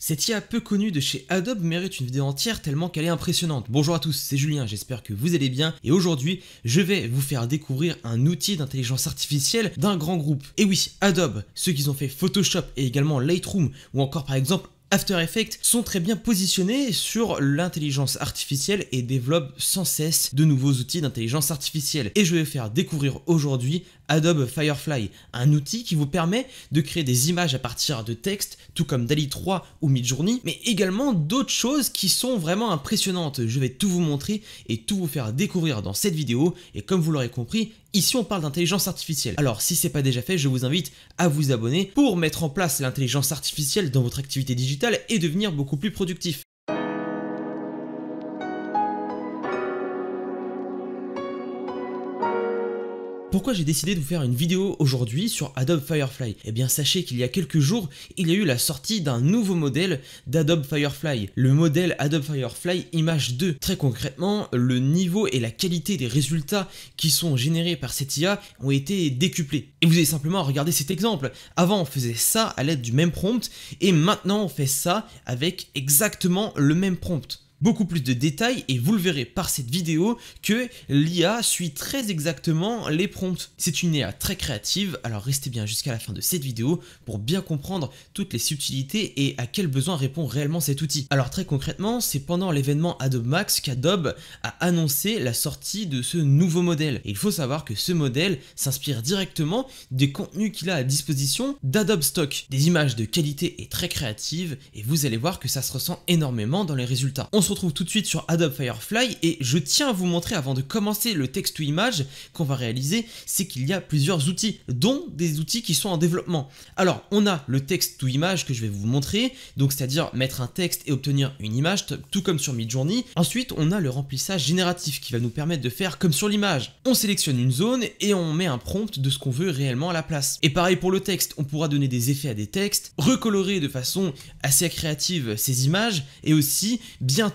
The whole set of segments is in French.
Cette IA peu connue de chez Adobe mérite une vidéo entière tellement qu'elle est impressionnante. Bonjour à tous, c'est Julien, j'espère que vous allez bien et aujourd'hui je vais vous faire découvrir un outil d'intelligence artificielle d'un grand groupe. Et oui, Adobe, ceux qui ont fait Photoshop et également Lightroom ou encore par exemple After Effects sont très bien positionnés sur l'intelligence artificielle et développent sans cesse de nouveaux outils d'intelligence artificielle. Et je vais faire découvrir aujourd'hui Adobe Firefly, un outil qui vous permet de créer des images à partir de textes, tout comme DALI 3 ou Midjourney, mais également d'autres choses qui sont vraiment impressionnantes. Je vais tout vous montrer et tout vous faire découvrir dans cette vidéo, et comme vous l'aurez compris, Ici, on parle d'intelligence artificielle. Alors, si c'est pas déjà fait, je vous invite à vous abonner pour mettre en place l'intelligence artificielle dans votre activité digitale et devenir beaucoup plus productif. pourquoi j'ai décidé de vous faire une vidéo aujourd'hui sur Adobe Firefly Eh bien sachez qu'il y a quelques jours, il y a eu la sortie d'un nouveau modèle d'Adobe Firefly, le modèle Adobe Firefly Image 2. Très concrètement, le niveau et la qualité des résultats qui sont générés par cette IA ont été décuplés. Et vous avez simplement à regarder cet exemple. Avant, on faisait ça à l'aide du même prompt, et maintenant on fait ça avec exactement le même prompt beaucoup plus de détails et vous le verrez par cette vidéo que l'IA suit très exactement les prompts. C'est une IA très créative, alors restez bien jusqu'à la fin de cette vidéo pour bien comprendre toutes les subtilités et à quel besoin répond réellement cet outil. Alors très concrètement, c'est pendant l'événement Adobe Max qu'Adobe a annoncé la sortie de ce nouveau modèle. Et il faut savoir que ce modèle s'inspire directement des contenus qu'il a à disposition d'Adobe Stock, des images de qualité et très créatives et vous allez voir que ça se ressent énormément dans les résultats retrouve tout de suite sur Adobe Firefly et je tiens à vous montrer avant de commencer le texte to image qu'on va réaliser, c'est qu'il y a plusieurs outils, dont des outils qui sont en développement. Alors on a le texte to image que je vais vous montrer, donc c'est-à-dire mettre un texte et obtenir une image, tout comme sur Midjourney. Ensuite on a le remplissage génératif qui va nous permettre de faire comme sur l'image. On sélectionne une zone et on met un prompt de ce qu'on veut réellement à la place. Et pareil pour le texte, on pourra donner des effets à des textes, recolorer de façon assez créative ces images et aussi bien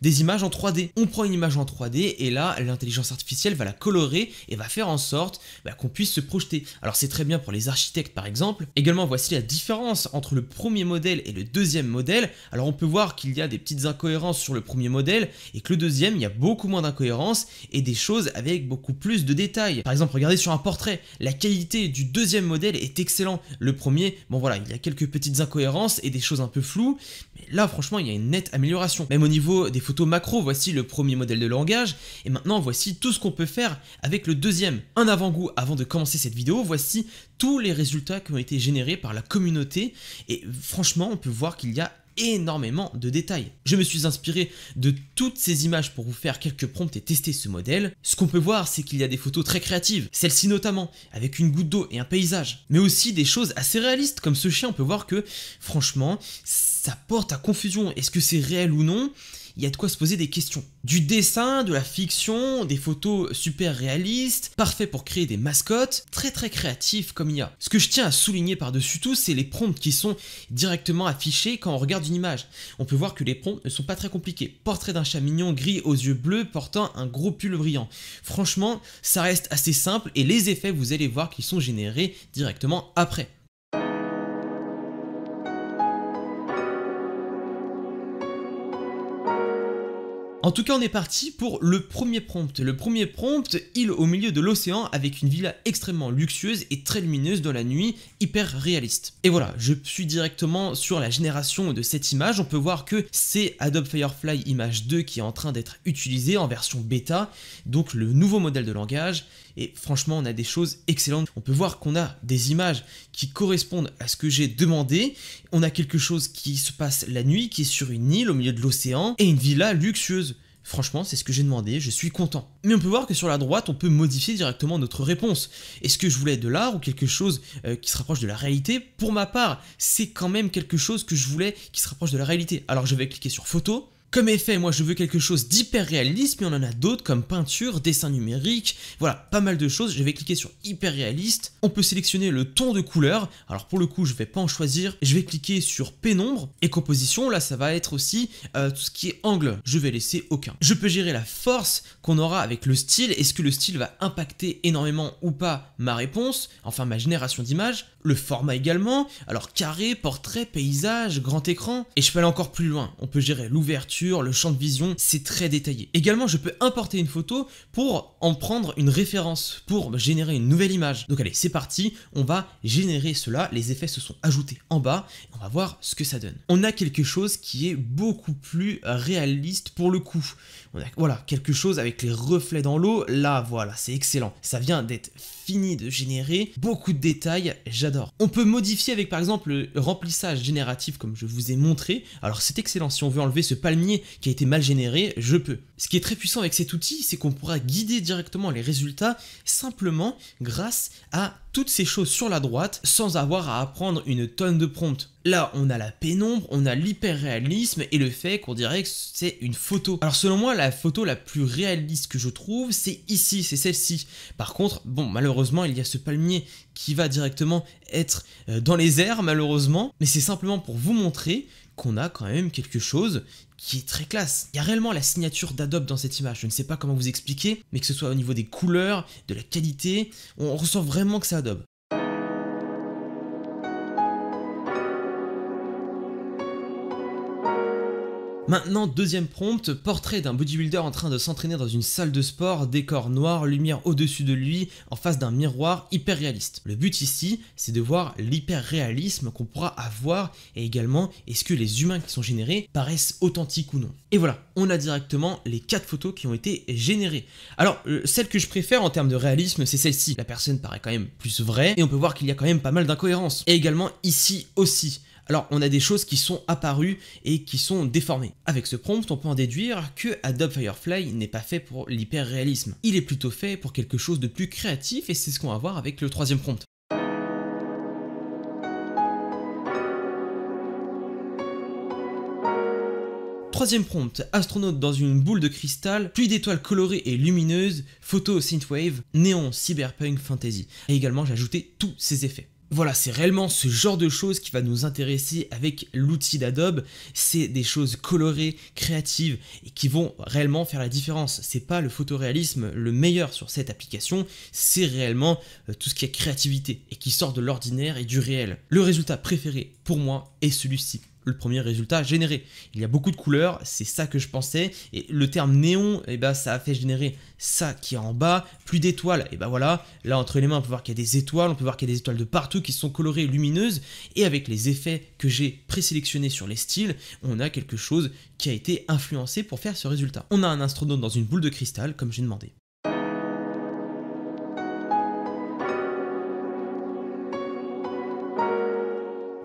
des images en 3D. On prend une image en 3D et là, l'intelligence artificielle va la colorer et va faire en sorte bah, qu'on puisse se projeter. Alors c'est très bien pour les architectes par exemple. Également, voici la différence entre le premier modèle et le deuxième modèle. Alors on peut voir qu'il y a des petites incohérences sur le premier modèle et que le deuxième, il y a beaucoup moins d'incohérences et des choses avec beaucoup plus de détails. Par exemple, regardez sur un portrait, la qualité du deuxième modèle est excellente. Le premier, bon voilà, il y a quelques petites incohérences et des choses un peu floues, mais là franchement, il y a une nette amélioration. Même au niveau des photos macro, voici le premier modèle de langage, et maintenant voici tout ce qu'on peut faire avec le deuxième. Un avant-goût avant de commencer cette vidéo, voici tous les résultats qui ont été générés par la communauté, et franchement on peut voir qu'il y a énormément de détails. Je me suis inspiré de toutes ces images pour vous faire quelques prompts et tester ce modèle. Ce qu'on peut voir, c'est qu'il y a des photos très créatives, celle-ci notamment, avec une goutte d'eau et un paysage, mais aussi des choses assez réalistes, comme ce chien, on peut voir que, franchement, ça porte à confusion. Est-ce que c'est réel ou non il y a de quoi se poser des questions. Du dessin, de la fiction, des photos super réalistes, parfaits pour créer des mascottes, très très créatifs comme il y a. Ce que je tiens à souligner par-dessus tout, c'est les prompts qui sont directement affichés quand on regarde une image. On peut voir que les prompts ne sont pas très compliqués. Portrait d'un chat mignon gris aux yeux bleus portant un gros pull brillant. Franchement, ça reste assez simple et les effets, vous allez voir qu'ils sont générés directement après. En tout cas, on est parti pour le premier prompt. Le premier prompt, île au milieu de l'océan avec une villa extrêmement luxueuse et très lumineuse dans la nuit, hyper réaliste. Et voilà, je suis directement sur la génération de cette image. On peut voir que c'est Adobe Firefly Image 2 qui est en train d'être utilisé en version bêta, donc le nouveau modèle de langage. Et franchement, on a des choses excellentes. On peut voir qu'on a des images qui correspondent à ce que j'ai demandé. On a quelque chose qui se passe la nuit, qui est sur une île au milieu de l'océan, et une villa luxueuse. Franchement, c'est ce que j'ai demandé, je suis content. Mais on peut voir que sur la droite, on peut modifier directement notre réponse. Est-ce que je voulais de l'art ou quelque chose euh, qui se rapproche de la réalité Pour ma part, c'est quand même quelque chose que je voulais qui se rapproche de la réalité. Alors je vais cliquer sur photo, comme effet, moi je veux quelque chose d'hyper réaliste, mais on en a d'autres comme peinture, dessin numérique, voilà, pas mal de choses. Je vais cliquer sur hyper réaliste. On peut sélectionner le ton de couleur. Alors pour le coup, je vais pas en choisir. Je vais cliquer sur pénombre et composition. Là, ça va être aussi euh, tout ce qui est angle. Je vais laisser aucun. Je peux gérer la force qu'on aura avec le style. Est-ce que le style va impacter énormément ou pas ma réponse, enfin ma génération d'image le format également, alors carré, portrait, paysage, grand écran, et je peux aller encore plus loin, on peut gérer l'ouverture, le champ de vision, c'est très détaillé. Également, je peux importer une photo pour en prendre une référence, pour générer une nouvelle image. Donc allez, c'est parti, on va générer cela, les effets se sont ajoutés en bas, on va voir ce que ça donne. On a quelque chose qui est beaucoup plus réaliste pour le coup. voilà, quelque chose avec les reflets dans l'eau, là voilà, c'est excellent. Ça vient d'être fini de générer, beaucoup de détails, j'adore on peut modifier avec par exemple le remplissage génératif comme je vous ai montré. Alors c'est excellent, si on veut enlever ce palmier qui a été mal généré, je peux. Ce qui est très puissant avec cet outil, c'est qu'on pourra guider directement les résultats simplement grâce à toutes ces choses sur la droite sans avoir à apprendre une tonne de promptes. Là, on a la pénombre, on a l'hyperréalisme et le fait qu'on dirait que c'est une photo. Alors selon moi, la photo la plus réaliste que je trouve, c'est ici, c'est celle-ci. Par contre, bon, malheureusement, il y a ce palmier qui va directement être euh, dans les airs malheureusement, mais c'est simplement pour vous montrer qu'on a quand même quelque chose qui est très classe. Il y a réellement la signature d'Adobe dans cette image, je ne sais pas comment vous expliquer, mais que ce soit au niveau des couleurs, de la qualité, on ressent vraiment que c'est Adobe. Maintenant, deuxième prompt, portrait d'un bodybuilder en train de s'entraîner dans une salle de sport, décor noir, lumière au-dessus de lui, en face d'un miroir hyper réaliste. Le but ici, c'est de voir l'hyper-réalisme qu'on pourra avoir et également est-ce que les humains qui sont générés paraissent authentiques ou non. Et voilà, on a directement les quatre photos qui ont été générées. Alors, euh, celle que je préfère en termes de réalisme, c'est celle-ci. La personne paraît quand même plus vraie et on peut voir qu'il y a quand même pas mal d'incohérences. Et également ici aussi alors on a des choses qui sont apparues et qui sont déformées. Avec ce prompt, on peut en déduire que Adobe Firefly n'est pas fait pour l'hyperréalisme. Il est plutôt fait pour quelque chose de plus créatif et c'est ce qu'on va voir avec le troisième prompt. Troisième prompt, astronaute dans une boule de cristal, pluie d'étoiles colorées et lumineuses, photo synthwave, néon cyberpunk fantasy. Et également j'ai ajouté tous ces effets. Voilà, c'est réellement ce genre de choses qui va nous intéresser avec l'outil d'Adobe. C'est des choses colorées, créatives et qui vont réellement faire la différence. C'est pas le photoréalisme le meilleur sur cette application, c'est réellement euh, tout ce qui est créativité et qui sort de l'ordinaire et du réel. Le résultat préféré pour moi est celui-ci le premier résultat généré. Il y a beaucoup de couleurs, c'est ça que je pensais, et le terme néon, et eh ben, ça a fait générer ça qui est en bas, plus d'étoiles, et eh ben, voilà, là entre les mains on peut voir qu'il y a des étoiles, on peut voir qu'il y a des étoiles de partout qui sont colorées, lumineuses, et avec les effets que j'ai présélectionnés sur les styles, on a quelque chose qui a été influencé pour faire ce résultat. On a un astronaute dans une boule de cristal, comme j'ai demandé.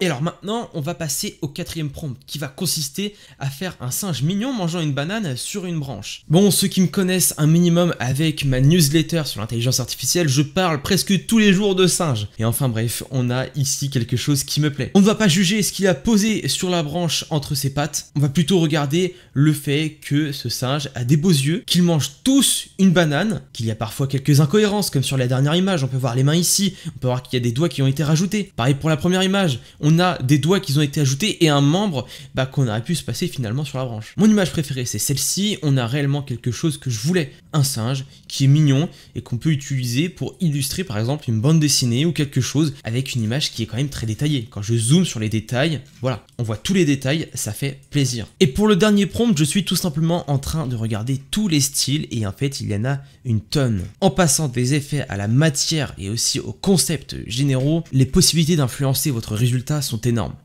Et alors maintenant, on va passer au quatrième prompt, qui va consister à faire un singe mignon mangeant une banane sur une branche. Bon, ceux qui me connaissent un minimum avec ma newsletter sur l'intelligence artificielle, je parle presque tous les jours de singes. Et enfin bref, on a ici quelque chose qui me plaît. On ne va pas juger ce qu'il a posé sur la branche entre ses pattes, on va plutôt regarder le fait que ce singe a des beaux yeux, qu'il mange tous une banane, qu'il y a parfois quelques incohérences, comme sur la dernière image, on peut voir les mains ici, on peut voir qu'il y a des doigts qui ont été rajoutés. Pareil pour la première image, on a des doigts qui ont été ajoutés et un membre bah, qu'on aurait pu se passer finalement sur la branche. Mon image préférée c'est celle-ci, on a réellement quelque chose que je voulais, un singe qui est mignon et qu'on peut utiliser pour illustrer par exemple une bande dessinée ou quelque chose avec une image qui est quand même très détaillée. Quand je zoome sur les détails, voilà, on voit tous les détails, ça fait plaisir. Et pour le dernier prompt, je suis tout simplement en train de regarder tous les styles et en fait il y en a une tonne. En passant des effets à la matière et aussi aux concepts généraux, les possibilités d'influencer votre résultat sont énormes.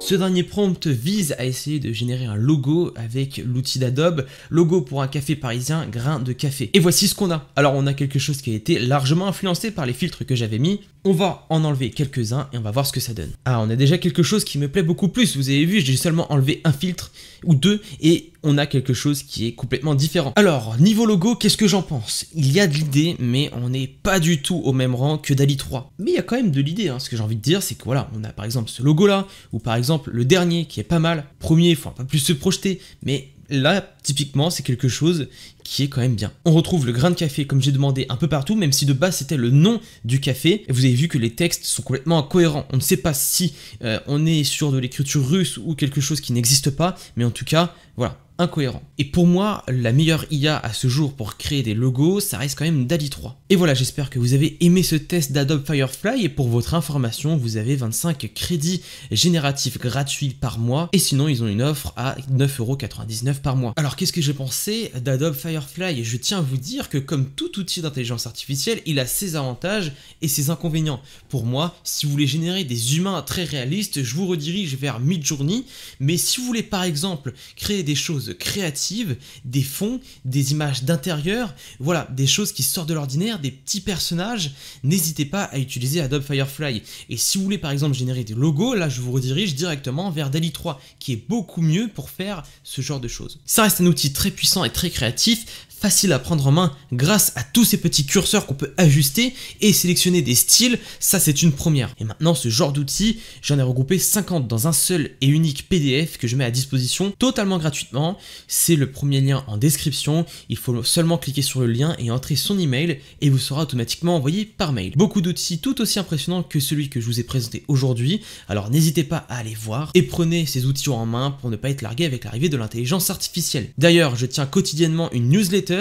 Ce dernier prompt vise à essayer de générer un logo avec l'outil d'Adobe, logo pour un café parisien, grain de café. Et voici ce qu'on a. Alors on a quelque chose qui a été largement influencé par les filtres que j'avais mis, on va en enlever quelques-uns et on va voir ce que ça donne. Ah, on a déjà quelque chose qui me plaît beaucoup plus. Vous avez vu, j'ai seulement enlevé un filtre ou deux et on a quelque chose qui est complètement différent. Alors, niveau logo, qu'est-ce que j'en pense Il y a de l'idée, mais on n'est pas du tout au même rang que Dali 3. Mais il y a quand même de l'idée. Hein. Ce que j'ai envie de dire, c'est que voilà, on a par exemple ce logo-là, ou par exemple le dernier qui est pas mal. Premier, il faut pas plus se projeter, mais là, typiquement, c'est quelque chose qui est quand même bien. On retrouve le grain de café, comme j'ai demandé, un peu partout, même si de base c'était le nom du café. vous avez vu que les textes sont complètement incohérents. On ne sait pas si euh, on est sur de l'écriture russe ou quelque chose qui n'existe pas, mais en tout cas, voilà, incohérent. Et pour moi, la meilleure IA à ce jour pour créer des logos, ça reste quand même DALI 3. Et voilà, j'espère que vous avez aimé ce test d'Adobe Firefly, et pour votre information, vous avez 25 crédits génératifs gratuits par mois, et sinon ils ont une offre à 9,99€ par mois. Alors qu'est-ce que j'ai pensé d'Adobe Firefly Je tiens à vous dire que comme tout outil d'intelligence artificielle, il a ses avantages et ses inconvénients. Pour moi, si vous voulez générer des humains très réalistes, je vous redirige vers Midjourney, mais si vous voulez par exemple créer des choses créatives, des fonds, des images d'intérieur, voilà, des choses qui sortent de l'ordinaire, des petits personnages, n'hésitez pas à utiliser Adobe Firefly. Et si vous voulez par exemple générer des logos, là je vous redirige directement vers DALI 3, qui est beaucoup mieux pour faire ce genre de choses. Ça reste un outil très puissant et très créatif, facile à prendre en main grâce à tous ces petits curseurs qu'on peut ajuster et sélectionner des styles, ça c'est une première. Et maintenant ce genre d'outils, j'en ai regroupé 50 dans un seul et unique PDF que je mets à disposition totalement gratuitement. C'est le premier lien en description, il faut seulement cliquer sur le lien et entrer son email et vous sera automatiquement envoyé par mail. Beaucoup d'outils tout aussi impressionnants que celui que je vous ai présenté aujourd'hui, alors n'hésitez pas à aller voir et prenez ces outils en main pour ne pas être largué avec l'arrivée de l'intelligence artificielle. D'ailleurs, je tiens quotidiennement une newsletter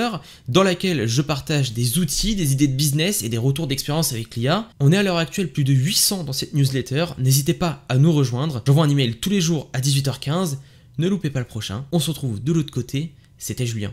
dans laquelle je partage des outils, des idées de business et des retours d'expérience avec l'IA. On est à l'heure actuelle plus de 800 dans cette newsletter. N'hésitez pas à nous rejoindre. J'envoie un email tous les jours à 18h15. Ne loupez pas le prochain. On se retrouve de l'autre côté. C'était Julien.